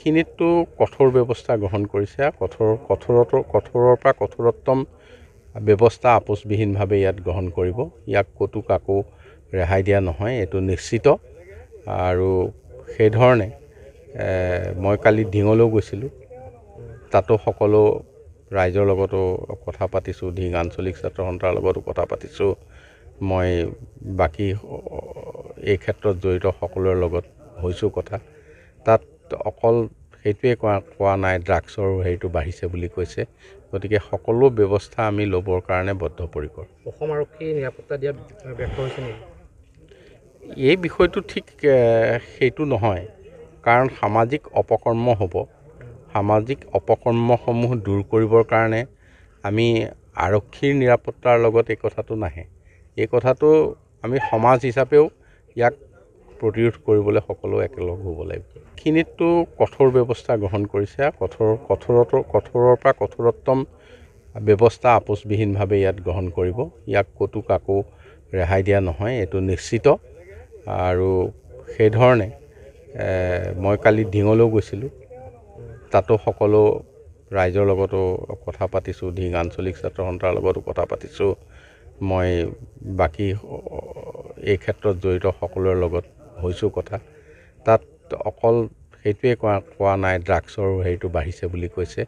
সেইখিনিতো কঠোৰ ব্যৱস্থা গ্ৰহণ কৰিছে কঠোৰ কঠোৰত কঠোৰৰ পৰা কঠোৰতম ব্যৱস্থা আপোচবিহীনভাৱে ইয়াত গ্ৰহণ কৰিব ইয়াক ক'তো কাকো ৰেহাই দিয়া নহয় এইটো নিশ্চিত আৰু সেইধৰণে মই কালি ডিঙলৈও গৈছিলোঁ তাতো সকলো ৰাইজৰ লগতো কথা পাতিছোঁ ধিং আঞ্চলিক ছাত্ৰ সন্থাৰ লগতো কথা পাতিছোঁ মই বাকী এই ক্ষেত্ৰত জড়িত সকলোৰে লগত হৈছোঁ কথা তাত অকল সেইটোৱে কোৱা কোৱা নাই ড্ৰাগছৰ হেৰিটো বাঢ়িছে বুলি কৈছে গতিকে সকলো ব্যৱস্থা আমি ল'বৰ কাৰণে বদ্ধপৰিকৰ অসম আৰক্ষীয়ে নিৰাপত্তা দিয়া ব্যৰ্থ হৈছে নেকি এই বিষয়টো ঠিক সেইটো নহয় কাৰণ সামাজিক অপকৰ্ম হ'ব সামাজিক অপকৰ্মসমূহ দূৰ কৰিবৰ কাৰণে আমি আৰক্ষীৰ নিৰাপত্তাৰ লগত এই কথাটো নাহে এই কথাটো আমি সমাজ হিচাপেও ইয়াক প্ৰতিৰোধ কৰিবলৈ সকলো একেলগ হ'ব লাগিব এইখিনিতটো কঠোৰ ব্যৱস্থা গ্ৰহণ কৰিছে কঠোৰ কঠোৰত কঠোৰৰ পৰা কঠোৰতম ব্যৱস্থা আপোচবিহীনভাৱে ইয়াত গ্ৰহণ কৰিব ইয়াক ক'তো কাকো ৰেহাই দিয়া নহয় এইটো নিশ্চিত আৰু সেইধৰণে মই কালি ডিঙলৈও গৈছিলোঁ তাতো সকলো ৰাইজৰ লগতো কথা পাতিছোঁ ধিং আঞ্চলিক ছাত্ৰ সন্থাৰ লগতো কথা পাতিছোঁ মই বাকী এই ক্ষেত্ৰত জড়িত সকলোৰে লগত হৈছোঁ কথা তাত অকল সেইটোৱে কোৱা কোৱা নাই ড্ৰাগছৰ হেৰিটো বাঢ়িছে বুলি কৈছে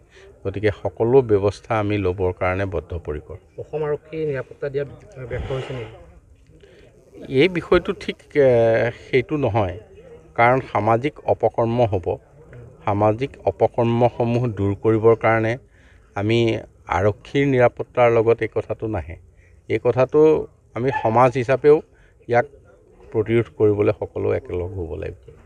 গতিকে সকলো ব্যৱস্থা আমি ল'বৰ কাৰণে বদ্ধপৰিকৰ অসম আৰক্ষীয়ে নিৰাপত্তা দিয়া ব্যৰ্থ হৈছে নেকি এই বিষয়টো ঠিক সেইটো নহয় কাৰণ সামাজিক অপকৰ্ম হ'ব সামাজিক অপকৰ্মসমূহ দূৰ কৰিবৰ কাৰণে আমি আৰক্ষীৰ নিৰাপত্তাৰ লগত এই কথাটো নাহে এই কথাটো আমি সমাজ হিচাপেও ইয়াক প্ৰতিৰোধ কৰিবলৈ সকলো একেলগ হ'ব লাগিব